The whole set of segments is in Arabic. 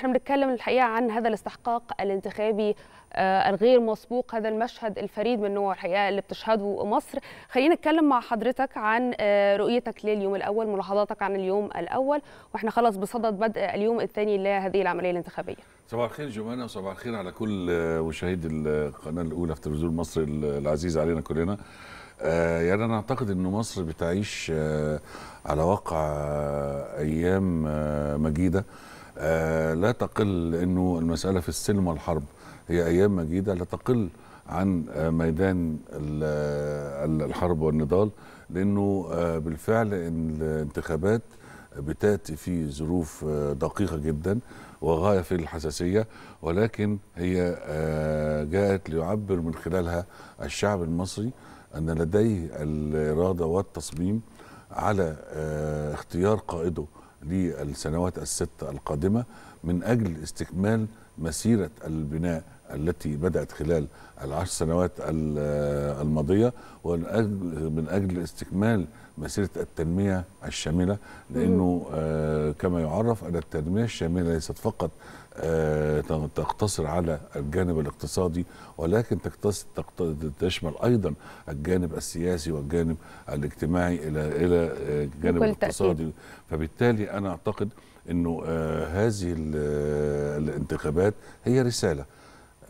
احنا بنتكلم الحقيقه عن هذا الاستحقاق الانتخابي آه، الغير مسبوق هذا المشهد الفريد من نوعه الحقيقه اللي بتشهده مصر خلينا نتكلم مع حضرتك عن آه، رؤيتك لليوم الاول ملاحظاتك عن اليوم الاول واحنا خلاص بصدد بدء اليوم الثاني لهذه العمليه الانتخابيه صباح الخير جوانا وصباح الخير على كل آه، مشاهدي القناه الاولى في تلفزيون مصر العزيز علينا كلنا آه، يعني انا اعتقد ان مصر بتعيش آه، على واقع آه، ايام مجيده لا تقل انه المساله في السلم والحرب هي ايام مجيده لا تقل عن ميدان الحرب والنضال لانه بالفعل الانتخابات بتاتي في ظروف دقيقه جدا وغايه في الحساسيه ولكن هي جاءت ليعبر من خلالها الشعب المصري ان لديه الاراده والتصميم على آه، اختيار قائده للسنوات الست القادمه من اجل استكمال مسيره البناء التي بدأت خلال العشر سنوات الماضية من أجل استكمال مسيرة التنمية الشاملة لأنه آه، كما يعرف أن التنمية الشاملة ليست فقط آه، تقتصر على الجانب الاقتصادي ولكن تشمل ايضا الجانب السياسي والجانب الاجتماعي الى الى الجانب آه، الاقتصادي فبالتالي انا اعتقد انه هذه الانتخابات هي رساله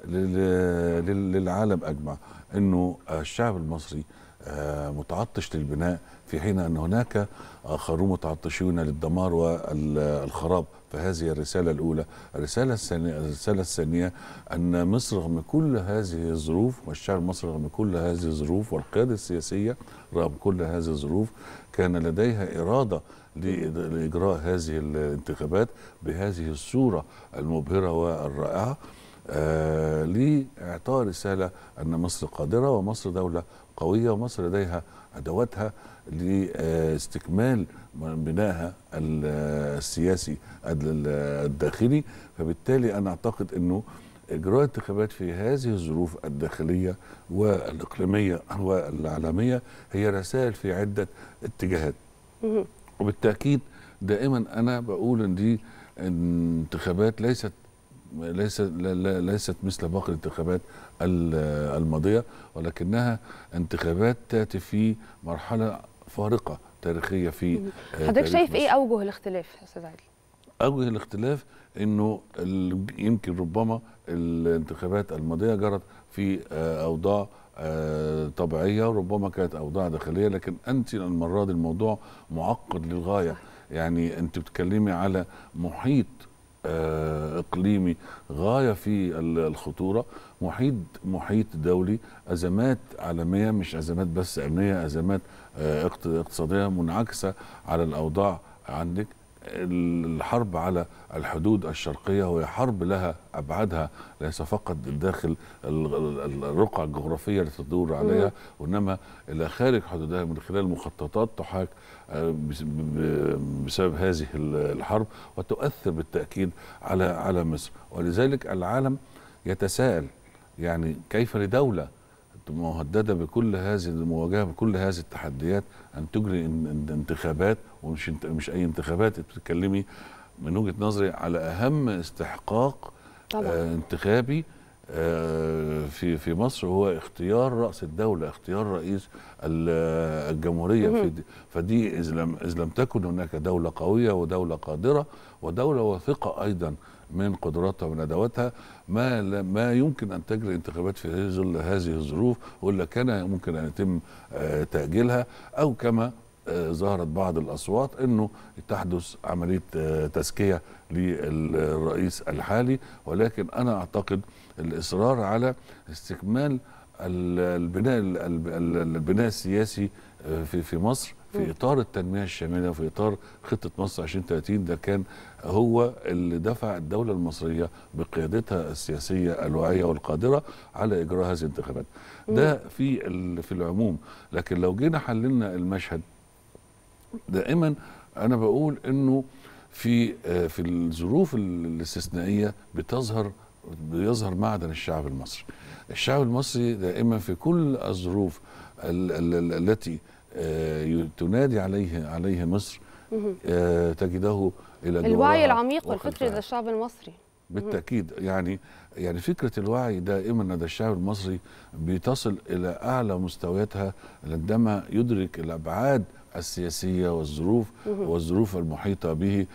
للعالم اجمع انه الشعب المصري آه، متعطش للبناء في حين ان هناك اخرون متعطشون للدمار والخراب فهذه الرساله الاولى، الرساله الثانيه الرساله الثانيه ان مصر رغم كل هذه الظروف والشعب المصري رغم كل هذه الظروف والقياده السياسيه رغم كل هذه الظروف كان لديها اراده لاجراء هذه الانتخابات بهذه الصوره المبهره والرائعه آه، لإعطاء رسالة أن مصر قادرة ومصر دولة قوية ومصر لديها أدواتها لاستكمال بناها السياسي الداخلي فبالتالي أنا أعتقد أنه إجراء انتخابات في هذه الظروف الداخلية والإقليمية والعالمية هي رسائل في عدة اتجاهات وبالتأكيد دائما أنا بقول أن دي انتخابات ليست ليس ليست مثل باقي الانتخابات الماضيه ولكنها انتخابات تاتي في مرحله فارقه تاريخيه في آه، حضرتك شايف ايه اوجه الاختلاف يا استاذ علي؟ اوجه الاختلاف انه يمكن ربما الانتخابات الماضيه جرت في آه، اوضاع آه، طبيعيه وربما كانت اوضاع داخليه لكن انت المره دي الموضوع معقد للغايه يعني انت بتتكلمي على محيط آه، اقليمي غايه في الخطوره محيط محيط دولي ازمات عالميه مش ازمات بس امنيه ازمات آه، اقتصاديه منعكسه على الاوضاع عندك الحرب على الحدود الشرقية وهي حرب لها أبعادها ليس فقط داخل الرقعة الجغرافية التي تدور عليها وإنما إلى خارج حدودها من خلال مخططات تحاك آه، بسبب هذه الحرب وتؤثر بالتأكيد على على مصر ولذلك العالم يتساءل يعني كيف لدولة مهدده بكل هذه المواجهه بكل هذه التحديات ان تجري انتخابات ومش انت مش اي انتخابات بتتكلمي من وجهه نظري على اهم استحقاق طبعا. آه، انتخابي في في مصر هو اختيار راس الدوله اختيار رئيس الجمهوريه في فدي اذا لم اذا لم تكن هناك دوله قويه ودوله قادره ودوله واثقه ايضا من قدراتها ومن ادواتها ما ما يمكن ان تجري انتخابات في ظل هذه الظروف والا كان ممكن ان يتم آه، تاجيلها او كما آه، ظهرت بعض الاصوات انه تحدث عمليه آه، تزكيه للرئيس الحالي ولكن انا اعتقد الاصرار على استكمال البناء البناء السياسي آه، في في مصر في اطار التنميه الشامله وفي اطار خطه مصر 2030 ده كان هو اللي دفع الدوله المصريه بقيادتها السياسيه الواعيه والقادره على اجراء هذه الانتخابات ده في في العموم لكن لو جينا حللنا المشهد دائما انا بقول انه في آه، في الظروف الاستثنائيه بتظهر بيظهر معدن الشعب المصري الشعب المصري دائما في كل الظروف التي آه، تنادي عليه عليه مصر آه، تجده الى الوعي العميق والفكري للشعب الشعب المصري بالتاكيد يعني يعني فكره الوعي دائما لدى الشعب المصري بتصل الى اعلى مستوياتها عندما يدرك الابعاد السياسيه والظروف والظروف المحيطه به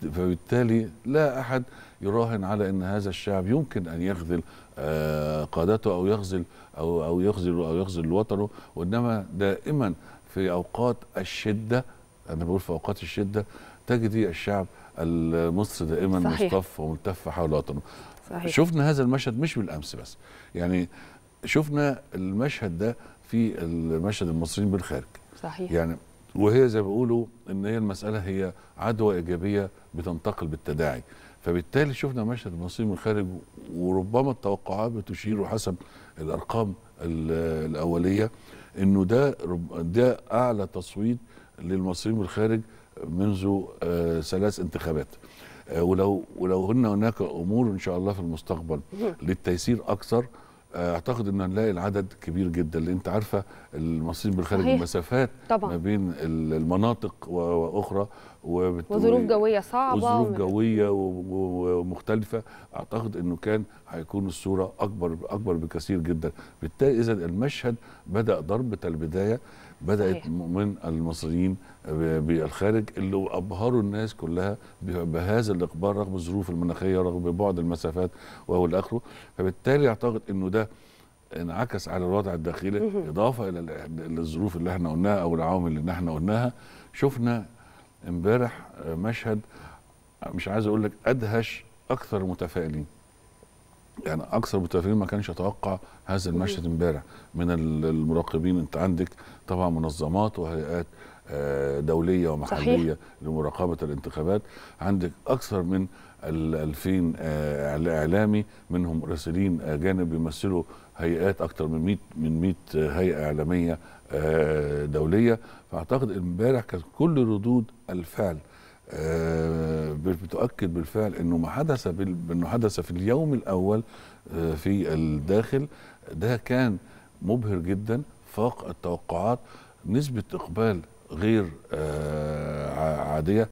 فبالتالي لا احد يراهن على ان هذا الشعب يمكن ان يخذل آه، قادته او يخذل او او يخذل او يخذل وطنه وانما دائما في اوقات الشده انا بقول في اوقات الشده تجدي الشعب مصر دائما مصطف وملتف حول وطنه صحيح. شفنا هذا المشهد مش بالامس بس يعني شفنا المشهد ده في المشهد المصريين بالخارج صحيح يعني وهي زي ما بيقولوا ان هي المساله هي عدوى ايجابيه بتنتقل بالتداعي فبالتالي شفنا مشهد المصريين من الخارج وربما التوقعات بتشير حسب الارقام الاوليه انه ده ده اعلى تصويت للمصريين من الخارج منذ آه، ثلاث انتخابات آه، ولو ولو هن هناك امور ان شاء الله في المستقبل للتيسير اكثر آه، اعتقد ان هنلاقي العدد كبير جدا لان انت عارفه المصريين بالخارج صحيح. مسافات طبعا. ما بين المناطق واخرى وظروف جويه صعبه وظروف جويه ومختلفه اعتقد انه كان هيكون الصوره اكبر اكبر بكثير جدا بالتالي اذا المشهد بدا ضربه البدايه بدات صحيح. من المصريين بالخارج اللي ابهروا الناس كلها بهذا الاقبال رغم الظروف المناخيه رغم بعد المسافات وهو اخره فبالتالي اعتقد انه ده انعكس على الوضع الداخلي اضافه الى الظروف اللي احنا قلناها او العوامل اللي احنا قلناها شفنا امبارح مشهد مش عايز اقول لك ادهش اكثر المتفائلين يعني اكثر متفائلين ما كانش يتوقع هذا المشهد امبارح من المراقبين انت عندك طبعا منظمات وهيئات آه، دوليه ومحليه صحيح. لمراقبه الانتخابات عندك اكثر من 2000 آه، اعلامي منهم مراسلين اجانب آه، بيمثلوا هيئات اكثر من 100 من 100 هيئه اعلاميه دوليه فاعتقد امبارح كانت كل ردود الفعل بتؤكد بالفعل انه ما حدث انه حدث في اليوم الاول آه، في الداخل ده كان مبهر جدا فاق التوقعات نسبه اقبال غير آه، عاديه